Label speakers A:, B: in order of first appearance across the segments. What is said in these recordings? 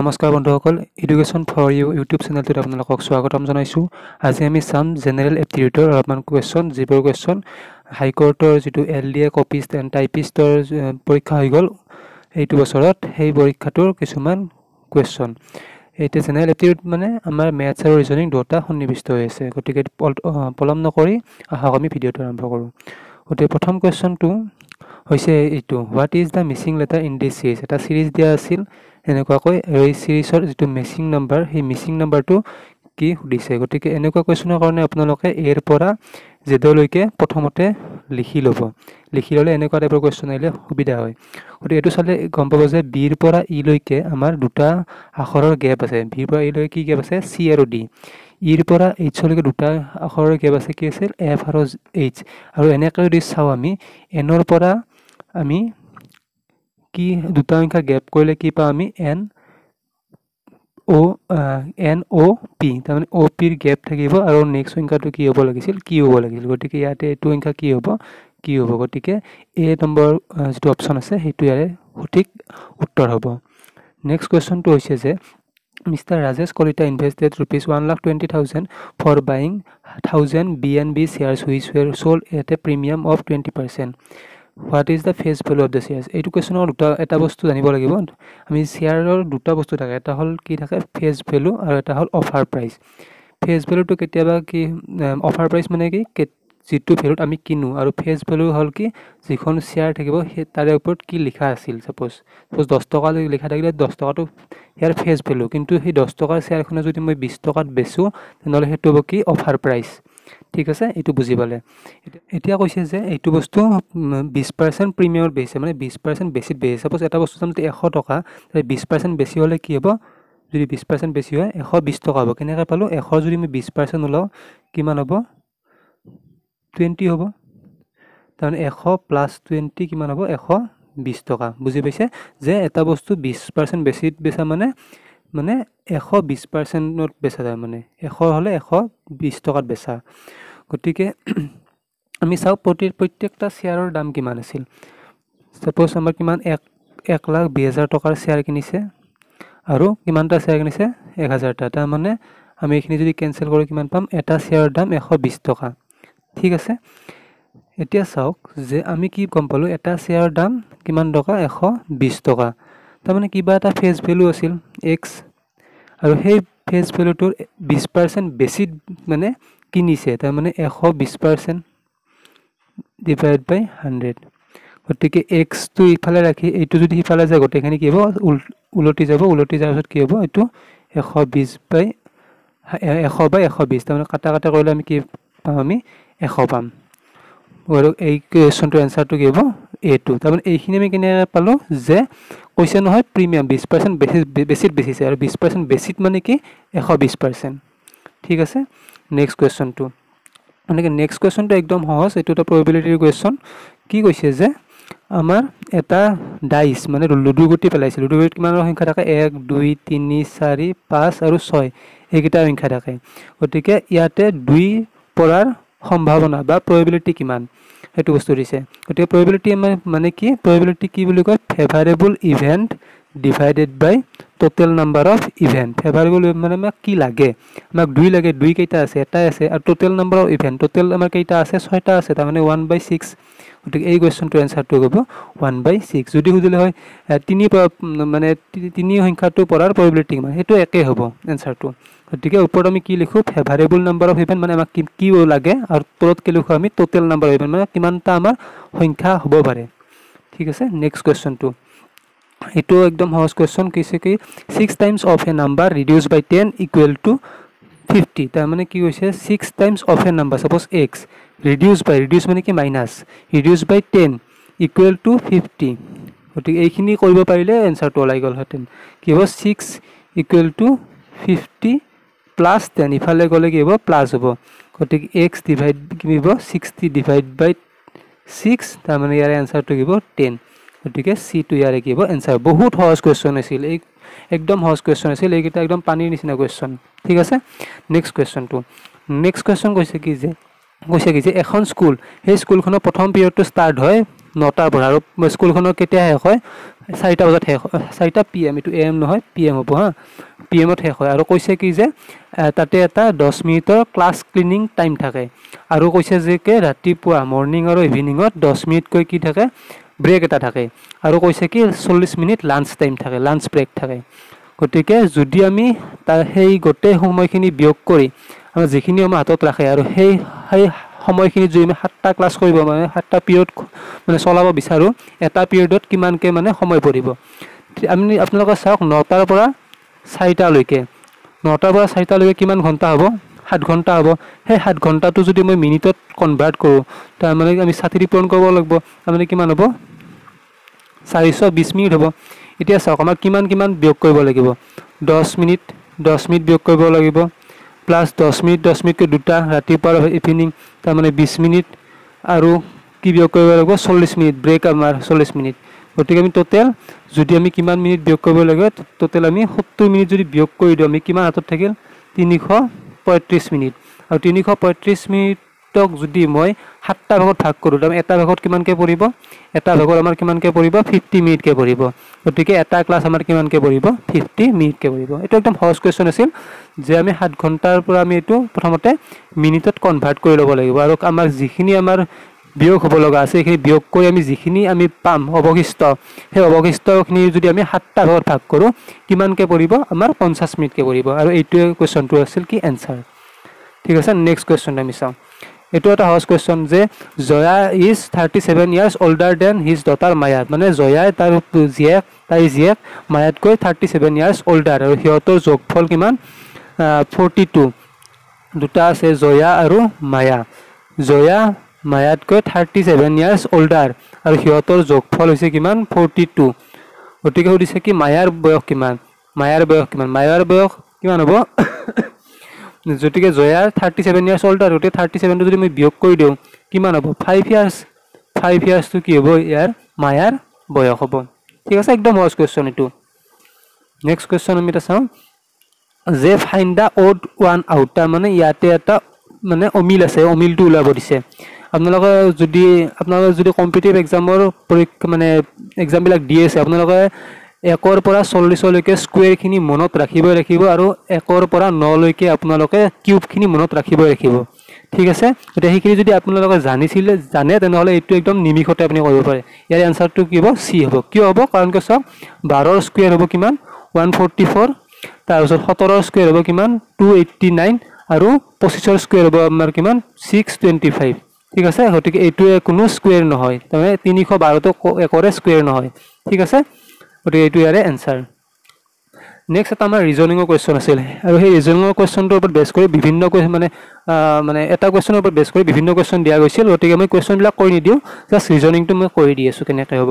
A: নমস্কাৰ বন্ধুসকল education for you YouTube চেনেলটোত আপোনালোকক স্বাগতম জনাইছোঁ আজি আমি চাম জেনেৰেল এপটিটিউটৰ অলপমান কুৱেশ্যন যিবোৰ কুৱেশ্যন হাইকৰ্টৰ যিটো L D A copyist and টাইপিষ্টৰ পৰীক্ষা হৈ গ'ল এইটো বছৰত সেই পৰীক্ষাটোৰ কিছুমান কুৱেশ্যন এতিয়া জেনেৰেল এপটিটিউট মানে আমাৰ মেথছ আৰু ৰিজনিং দুটা সন্নিৱিষ্ট হৈ আছে গতিকে পলম নকৰি আহক আমি ভিডিঅ'টো আৰম্ভ কৰোঁ গতিকে প্ৰথম কুৱেশ্যনটো হৈছে এইটো what is the missing letter in this series এটা ছিৰিজ দিয়া আছিল এনেকুৱাকৈ এই চিৰিজৰ যিটো মিচিং নাম্বাৰ সেই মিচিং নাম্বাৰটো কি সুধিছে গতিকে এনেকুৱা কুৱেশ্যনৰ কাৰণে আপোনালোকে এৰ পৰা জেদলৈকে প্ৰথমতে লিখি ল'ব লিখি ল'লে এনেকুৱা টাইপৰ কুৱেশ্যন আহিলে সুবিধা হয় গতিকে এইটো চালে গম পাব যে বিৰ পৰা ইলৈকে আমাৰ দুটা আখৰৰ গেপ আছে বিৰ পৰা ইলৈকে কি গেপ আছে চি আৰু ডি ইৰ পৰা এইচলৈকে দুটা আখৰৰ গেপ আছে কি আছিল এফ আৰু এইচ আৰু এনেকৈ যদি চাওঁ আমি এনৰ পৰা আমি কি দুটা সংখ্যা গেপ কৰিলে কি পাওঁ আমি N O' N O' P তাৰমানে অ' পিৰ গেপ থাকিব আৰু নেক্সট সংখ্যাটো কি হব লাগিছিল কি হব লাগিছিল গতিকে ইয়াতে এইটো সংখ্যা কি হব কি হব গতিকে এ নম্বৰ ah, যিটো অপশ্যন আছে সেইটো ইয়াৰে সঠিক উত্তৰ হব নেক্সট কুৱেশ্যনটো হৈছে যে mister Rajesh Kalita invested rupees one lakh twenty thousand for buying thousand B N B shares which were sold at a premium of twenty percent what is the face value of the shares এইটো কুৱেশ্যনৰ দুটা এটা বস্তু জানিব লাগিব আমি শ্বেয়াৰৰ দুটা বস্তু থাকে এটা হ'ল কি থাকে ফেচ ভেলু আৰু এটা হ'ল অফাৰ প্ৰাইচ ফেচ ভেলুটো কেতিয়াবা কি অফাৰ প্ৰাইচ মানে কি যিটো ভেলুত আমি কিনো আৰু ফেচ ভেলু হ'ল কি যিখন শ্বেয়াৰ থাকিব সেই তাৰে ওপৰত কি লিখা আছিল চাপ'জ চাপ'জ দহ টকা লিখা থাকিলে দহ টকাটো ইয়াৰ ফেচ ভেলু কিন্তু সেই দহ টকাৰ শ্বেয়াৰখনে যদি মই বিছ টকাত বেচোঁ তেনেহ'লে সেইটো হ'ব কি অফাৰ প্ৰাইচ ঠিক আছে এইটো বুজি পালে এতিয়া কৈছে যে এইটো বস্তু বিছ পাৰ্চেণ্ট প্ৰিমিয়ামত বেচিছে মানে বিছ পাৰ্চেণ্ট বেছি বেচি চাপ'জ এটা বস্তু চাম এশ টকা বিছ পাৰ্চেণ্ট বেছি হ'লে কি হ'ব যদি বিছ পাৰ্চেণ্ট বেছি হয় এশ বিছ টকা হ'ব কেনেকৈ পালোঁ এশ যদি মই বিছ পাৰ্চেণ্ট ওলাওঁ কিমান হ'ব টুৱেণ্টি হ'ব তাৰমানে এশ প্লাছ টুৱেণ্টি কিমান হ'ব এশ বিছ টকা বুজি পাইছে যে এটা বস্তু বিছ পাৰ্চেণ্ট বেছি বেচা মানে মানে এশ বিছ পাৰ্চেণ্টত বেচা যায় মানে এশ হ'লে এশ বিছ টকাত বেচা গতিকে আমি চাওঁ প্ৰতি প্ৰত্যেকটা শ্বেয়াৰৰ দাম কিমান আছিল ছাপ'জ আমাৰ কিমান এক এক লাখ বিছ হাজাৰ টকাৰ শ্বেয়াৰ কিনিছে আৰু কিমানটা শ্বেয়াৰ কিনিছে এক হাজাৰটা তাৰমানে আমি এইখিনি যদি কেনচেল কৰি কিমান পাম এটা শ্বেয়াৰৰ দাম এশ বিছ টকা ঠিক আছে এতিয়া চাওক যে আমি কি গম পালোঁ এটা শ্বেয়াৰৰ দাম কিমান টকা এশ বিছ টকা তাৰমানে কিবা এটা ফেচ ভেলু আছিল এক্স আৰু সেই ফেচ ভেলুটোৰ বিছ পাৰ্চেণ্ট বেছি মানে কিনিছে তাৰমানে এশ বিছ পাৰ্চেণ্ট ডিভাইড বাই হাণ্ড্ৰেড গতিকে এক্সটো ইফালে ৰাখি এইটো যদি সিফালে যায় গোটেইখিনি কি হ'ব ওলটি যাব ওলটি যোৱাৰ পিছত কি হ'ব এইটো এশ বিছ বাই এশ বাই এশ বিছ তাৰমানে কাটা কাটা কৰিলে আমি কি পাম আমি এশ পাম আৰু এই কুৱেশ্যনটোৰ এনচাৰটো কি হ'ব এইটো তাৰমানে এইখিনি আমি কেনেকৈ পালোঁ যে কৈছে নহয় প্ৰিমিয়াম বিছ পাৰ্চেণ্ট বেছি বেছিত বেছিছে আৰু বিছ পাৰ্চেণ্ট বেছিত মানে কি এশ বিছ পাৰ্চেণ্ট ঠিক আছে নেক্সট কুৱেশ্যনটো এনেকৈ নেক্সট কুৱেশ্যনটো একদম সহজ এইটো এটা প্ৰবেবিলিটিৰ কুৱেশ্যন কি কৈছে যে আমাৰ এটা ডাইচ মানে লুডু গুটি পেলাইছে লুডু গুটিত কিমানৰ সংখ্যা থাকে এক দুই তিনি চাৰি পাঁচ আৰু ছয় এইকেইটা সংখ্যা থাকে গতিকে ইয়াতে দুই পৰাৰ সম্ভাৱনা বা প্ৰবেবিলিটি কিমান সেইটো বস্তু দিছে গতিকে প্ৰবেবিলিটি মানে কি প্ৰবেবিলিটি কি বুলি কয় favourable event divided by total number of event favourable মানে আমাক কি লাগে আমাক দুই লাগে দুই কেইটা আছে এটাই আছে আৰু total number of event total আমাৰ কেইটা আছে ছয়টা আছে তাৰমানে ওৱান বাই ছিক্স গতিকে এই কুৱেশ্যনটোৰ এনচাৰটো হ'ব ওৱান বাই ছিক্স যদি সুধিলে হয় তিনি মানে তিনি সংখ্যাটো পৰাৰ প্ৰবিলিটি মানে সেইটো একেই হ'ব এনচাৰটো গতিকে ওপৰত আমি কি লিখোঁ ফেভাৰেবল নাম্বাৰ অফ ইভেণ্ট মানে আমাক কি কি লাগে আৰু তলত কি লিখোঁ আমি টোটেল নাম্বাৰ অফ ইভেণ্ট মানে কিমানটা আমাৰ সংখ্যা হ'ব পাৰে ঠিক আছে নেক্সট কুৱেশ্যনটো এইটো একদম সহজ কুৱেশ্যন কৈছে কি six times of a number reduce by ten equal to fifty তাৰমানে কি হৈছে six times of a number suppose x reduce by reduce মানে কি minus reduce by ten equal to fifty গতিকে এইখিনি কৰিব পাৰিলে এনচাৰটো ওলাই গ'লহেঁতেন কি হ'ব six equal to fifty plus ten ইফালে গ'লে কি হ'ব প্লাছ হ'ব গতিকে এক্স ডিভাইড কি হ'ব ছিক্সটি ডিভাইড বাই ছিক্স তাৰমানে ইয়াৰে এনচাৰটো কি হ'ব টেন গতিকে চিটো ইয়াৰে কি হ'ব এনচাৰ বহুত সহজ কুৱেশ্যন আছিল এই একদম সহজ কুৱেশ্যন আছিল এইকেইটা একদম পানীৰ নিচিনা কুৱেশ্যন ঠিক আছে নেক্সট কুৱেশ্যনটো নেক্সট কুৱেশ্যন কৈছে কি যে কৈছে কি যে এখন স্কুল সেই স্কুলখনৰ প্ৰথম পিৰিয়ডটো ষ্টাৰ্ট হয় নটাৰ পৰা আৰু স্কুলখনৰ কেতিয়া শেষ হয় চাৰিটা বজাত শেষ হয় চাৰিটা পি এম এইটো এ এম নহয় পি এম হ'ব হা পি এমত শেষ হয় আৰু কৈছে কি যে তাতে এটা দহ মিনিটৰ ক্লাছ ক্লিনিং টাইম থাকে আৰু কৈছে যে কি ৰাতিপুৱা মৰ্ণিং আৰু ইভিনিঙত দহ মিনিটকৈ কি থাকে ব্ৰেক এটা থাকে আৰু কৈছে কি চল্লিছ মিনিট লাঞ্চ টাইম থাকে লাঞ্চ ব্ৰেক থাকে গতিকে যদি আমি তাৰ সেই গোটেই সময়খিনি বিয়োগ কৰি আমাৰ যিখিনি আমাৰ হাতত ৰাখে আৰু সেই সেই সময়খিনিত যদি আমি সাতটা ক্লাছ কৰিব মানে সাতটা পিৰিয়ড মানে চলাব বিচাৰোঁ এটা পিৰিয়ডত কিমানকৈ মানে সময় পৰিব আমি আপোনালোকে চাওক নটাৰ পৰা চাৰিটালৈকে নটাৰ পৰা চাৰিটালৈকে কিমান ঘণ্টা হ'ব সাত ঘণ্টা হ'ব সেই সাত ঘণ্টাটো যদি মই মিনিটত কনভাৰ্ট কৰোঁ তাৰমানে আমি ছাতিৰি পূৰণ কৰিব লাগিব তাৰমানে কিমান হ'ব চাৰিশ বিছ মিনিট হ'ব এতিয়া চাওক আমাক কিমান কিমান ব্যয় কৰিব লাগিব দহ মিনিট দহ মিনিট ব্যয়োগ কৰিব লাগিব প্লাছ দহ মিনিট দহ মিনিটকৈ দুটা ৰাতিপুৱাৰ ইভিনিং তাৰমানে বিছ মিনিট আৰু কি ব্যয় কৰিব লাগিব চল্লিছ মিনিট ব্ৰেক আমাৰ চল্লিছ মিনিট গতিকে আমি ট'টেল যদি আমি কিমান মিনিট ব্যয় কৰিব লাগিব ট'টেল আমি সত্তৰ মিনিট যদি ব্যয় কৰি দিওঁ আমি কিমান হাতত থাকিল তিনিশ পঁয়ত্ৰিছ মিনিট আৰু তিনিশ পঁয়ত্ৰিছ মিনিট সাতটক যদি মই সাতটা ভাগত ভাগ কৰোঁ তাৰমানে এটা ভাগত কিমানকৈ পৰিব এটা ভাগত আমাৰ কিমানকৈ পৰিব ফিফটি মিনিটকৈ পঢ়িব গতিকে এটা ক্লাছ আমাৰ কিমানকৈ পঢ়িব ফিফটি মিনিটকৈ পৰিব এইটো একদম সহজ কুৱেশ্যন আছিল যে আমি সাত ঘণ্টাৰ পৰা আমি এইটো প্ৰথমতে মিনিটত কনভাৰ্ট কৰি ল'ব লাগিব আৰু আমাৰ যিখিনি আমাৰ বিয়োগ হ'ব লগা আছে সেইখিনি বিয়োগ কৰি আমি যিখিনি আমি পাম অৱশিষ্ট সেই অৱশিষ্টখিনি যদি আমি সাতটা ভাগত ভাগ কৰোঁ কিমানকৈ পৰিব আমাৰ পঞ্চাছ মিনিটকৈ পৰিব আৰু এইটোৱে কুৱেশ্যনটো আছিল কি এনচাৰ ঠিক আছে নেক্সট কুৱেশ্যনটো আমি চাওঁ এইটো এটা সহজ কুৱেশ্যন যে Jaya is thirty seven years older than his daughter Maya মানে জয়াই তাৰ জীয়েক তাইৰ জীয়েক মায়াতকৈ থাৰ্টি ছেভেন ইয়াৰ্ছ অল্ডাৰ আৰু সিহঁতৰ যোগ ফল কিমান ফৰ্টি টু দুটা আছে জয়া আৰু মায়া জয়া মায়াতকৈ থাৰ্টি ছেভেন ইয়াৰ্ছ অল্ডাৰ আৰু সিহঁতৰ যোগ ফল হৈছে কিমান ফৰ্টি টু গতিকে সুধিছে কি মায়াৰ বয়স কিমান মায়াৰ বয়স কিমান মায়াৰ বয়স কিমান হ'ব গতিকে Jaya thirty seven years old আৰু গোটেই থাৰ্টি ছেভেনটো যদি মই বিয়োগ কৰি দিওঁ কিমান হ'ব ফাইভ ইয়াৰ্ছ ফাইভ ইয়াৰ্ছটো কি হ'ব ইয়াৰ মায়াৰ বয়স হ'ব ঠিক আছে একদম সহজ কুৱেশ্যন এইটো নেক্সট কুৱেশ্যন আমি এটা চাওঁ যে find the odd one out তাৰমানে ইয়াতে এটা মানে অমিল আছে অমিলটো ওলাব দিছে আপোনালোকে যদি আপোনালোকে যদি কম্পিটিভ এক্সামৰ পৰীক্ষা মানে এক্সামবিলাক দি আছে আপোনালোকে একৰ পৰা চল্লিছলৈকে স্কুৱেৰখিনি মনত ৰাখিবই লাগিব আৰু একৰ পৰা নলৈকে আপোনালোকে কিউবখিনি মনত ৰাখিবই লাগিব ঠিক আছে গতিকে সেইখিনি যদি আপোনালোকে জানিছিলে জানে তেনেহ'লে এইটো একদম নিমিষতে আপুনি কৰিব পাৰে ইয়াৰ এনচাৰটো কি হ'ব চি হ'ব কিয় হ'ব কাৰণ কিয় চাওক বাৰৰ স্কুৱেৰ হ'ব কিমান ওৱান ফৰ্টি ফ'ৰ তাৰপিছত সোতৰৰ স্কুৱেৰ হ'ব কিমান টু এইট্টি নাইন আৰু পঁচিছৰ স্কুৱেৰ হ'ব আমাৰ কিমান ছিক্স টুৱেণ্টি ফাইভ ঠিক আছে গতিকে এইটোৱে কোনো স্কুৱেৰ নহয় তাৰমানে তিনিশ বাৰটো একৰে স্কুৱেৰ নহয় ঠিক আছে গতিকে এইটো ইয়াৰে এনচাৰ নেক্সট এটা আমাৰ ৰিজনিঙৰ কুৱেশ্যন আছিলে আৰু সেই ৰিজনিঙৰ কুৱেশ্যনটোৰ ওপৰত বেছ কৰি বিভিন্ন মানে মানে এটা কুৱেশ্যনৰ ওপৰত বেছ কৰি বিভিন্ন কুৱেশ্যন দিয়া গৈছিল গতিকে মই কুৱেশ্যনবিলাক কৰি নিদিওঁ জাষ্ট ৰিজনিংটো মই কৰি দি আছোঁ কেনেকৈ হ'ব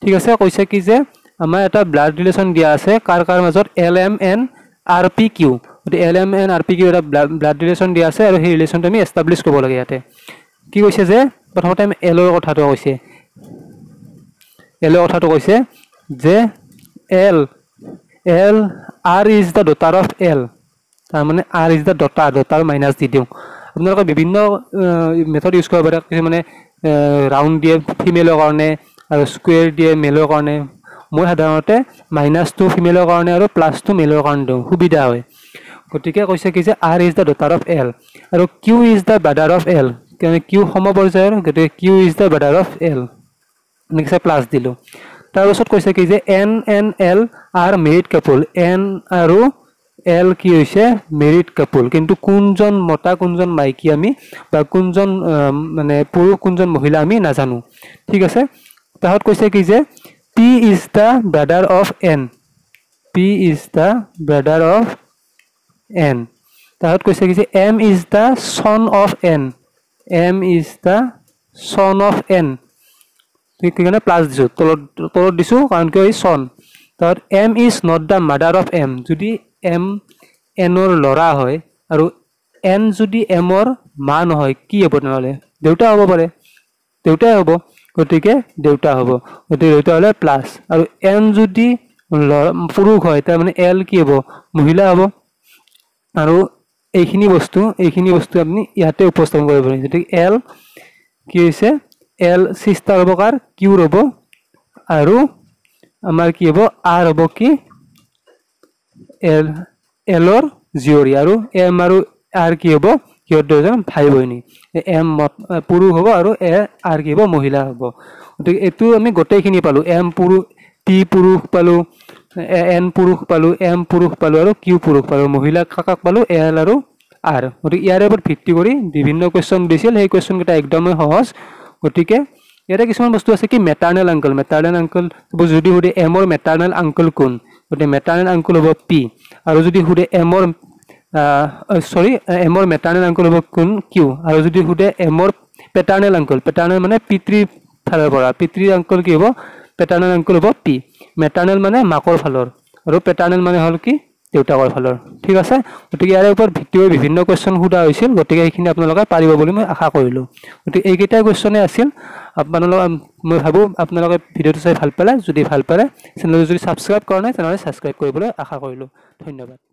A: ঠিক আছে কৈছে কি যে আমাৰ এটা ব্লাড ৰিলেশ্যন দিয়া আছে কাৰ কাৰ মাজত L M N R P Q গতিকে L M N R P Q এটা ব্লাড ব্লাড ৰিলেশ্যন দিয়া আছে আৰু সেই ৰিলেশ্যনটো আমি এষ্টাব্লিছ কৰিব লাগে ইয়াতে কি কৈছে যে প্ৰথমতে আমি এলৰ কথাটো কৈছে এলৰ কথাটো কৈছে যে L L R is the daughter of L তাৰমানে R is the daughter daughter minus দি দিওঁ আপোনালোকে বিভিন্ন মেথড ইউজ কৰিব পাৰে কিছুমানে ৰাউণ্ড দিয়ে ফিমেলৰ কাৰণে আৰু স্কুৱেৰ দিয়ে মেলৰ কাৰণে মই সাধাৰণতে মাইনাছটো ফিমেলৰ কাৰণে আৰু প্লাছটো মেলৰ কাৰণে দিওঁ সুবিধা হয় গতিকে কৈছে কি যে R is the daughter of L আৰু Q is the brother of L কাৰণে কিউ সমপৰ্যায়ৰ গতিকে Q is the brother of L এনেকৈ চাই প্লাছ দিলোঁ তাৰপিছত কৈছে কি যে N N L R married couple N আৰু এল কি হৈছে মেৰিট কাপুল কিন্তু কোনজন মতা কোনজন মাইকী আমি বা কোনজন মানে পুৰুষ কোনজন মহিলা আমি নাজানো ঠিক আছে তাহত কৈছে কি যে P is the brother of N P is the brother of N তাহত কৈছে কি যে M is the son of N M is the son of N কাৰণে প্লাছ দিছোঁ তলত তলত দিছোঁ কাৰণ কিয় এই চন তাৰ M is not the mother of M যদি এম এনৰ ল'ৰা হয় আৰু এন যদি এমৰ মা নহয় কি হ'ব তেনেহ'লে দেউতা হ'ব পাৰে দেউতাই হ'ব গতিকে দেউতা হ'ব গতিকে দেউতা হ'লে প্লাছ আৰু এন যদি পুৰুষ হয় তাৰমানে এল কি হ'ব মহিলা হ'ব আৰু এইখিনি বস্তু এইখিনি বস্তু আপুনি ইয়াতে উপস্থাপন কৰিব পাৰিম গতিকে এল কি হৈছে এল চিষ্টা ৰ'ব কাৰ কিউ ৰ'ব আৰু আমাৰ কি হ'ব আৰ হ'ব কি এল এলৰ জীয়ৰী আৰু এম আৰু আৰ কি হ'ব সিহঁত দুজন ভাই ভনী এম পুৰুষ হ'ব আৰু এ আৰ কি হ'ব মহিলা হ'ব গতিকে এইটো আমি গোটেইখিনি পালোঁ এম পুৰুষ টি পুৰুষ পালোঁ এন পুৰুষ পালোঁ এম পুৰুষ পালোঁ আৰু কিউ পুৰুষ পালোঁ মহিলা কাকাক পালোঁ এল আৰু আৰ গতিকে ইয়াৰে ওপৰত ভিত্তি কৰি বিভিন্ন কুৱেশ্যন দিছিল সেই কুৱেশ্যনকেইটা একদমেই সহজ গতিকে ইয়াতে কিছুমান বস্তু আছে কি মেটাৰনেল আংকল মেটাৰনেল আংকল যদি সুধে এমৰ মেটাৰনেল আংকল কোন গতিকে মেটাৰনেল আংকল হ'ব পি আৰু যদি সুধে এমৰ চৰি এমৰ মেটাৰনেল আংকল হ'ব কোন কিউ আৰু যদি সুধে এমৰ পেটাৰ্নেল আংকল পেটাৰনেল মানে পিতৃ ফালৰ পৰা পিতৃ আংকল কি হ'ব পেটাৰনেল আংকল হ'ব পি মেটাৰনেল মানে মাকৰ ফালৰ আৰু পেটাৰনেল মানে হ'ল কি দেউতাকৰ ফালৰ ঠিক আছে গতিকে ইয়াৰে ওপৰত ভিত্তিও বিভিন্ন কুৱেশ্যন সোধা হৈছিল গতিকে সেইখিনি আপোনালোকে পাৰিব বুলি মই আশা কৰিলোঁ গতিকে এইকেইটা কুৱেশ্যনে আছিল আপোনালোক মই ভাবোঁ আপোনালোকে ভিডিঅ'টো চাই ভাল পালে যদি ভাল পালে চেনেলটো যদি ছাবস্ক্ৰাইব কৰা নাই তেনেহ'লে ছাবস্ক্ৰাইব কৰিবলৈ আশা কৰিলোঁ ধন্যবাদ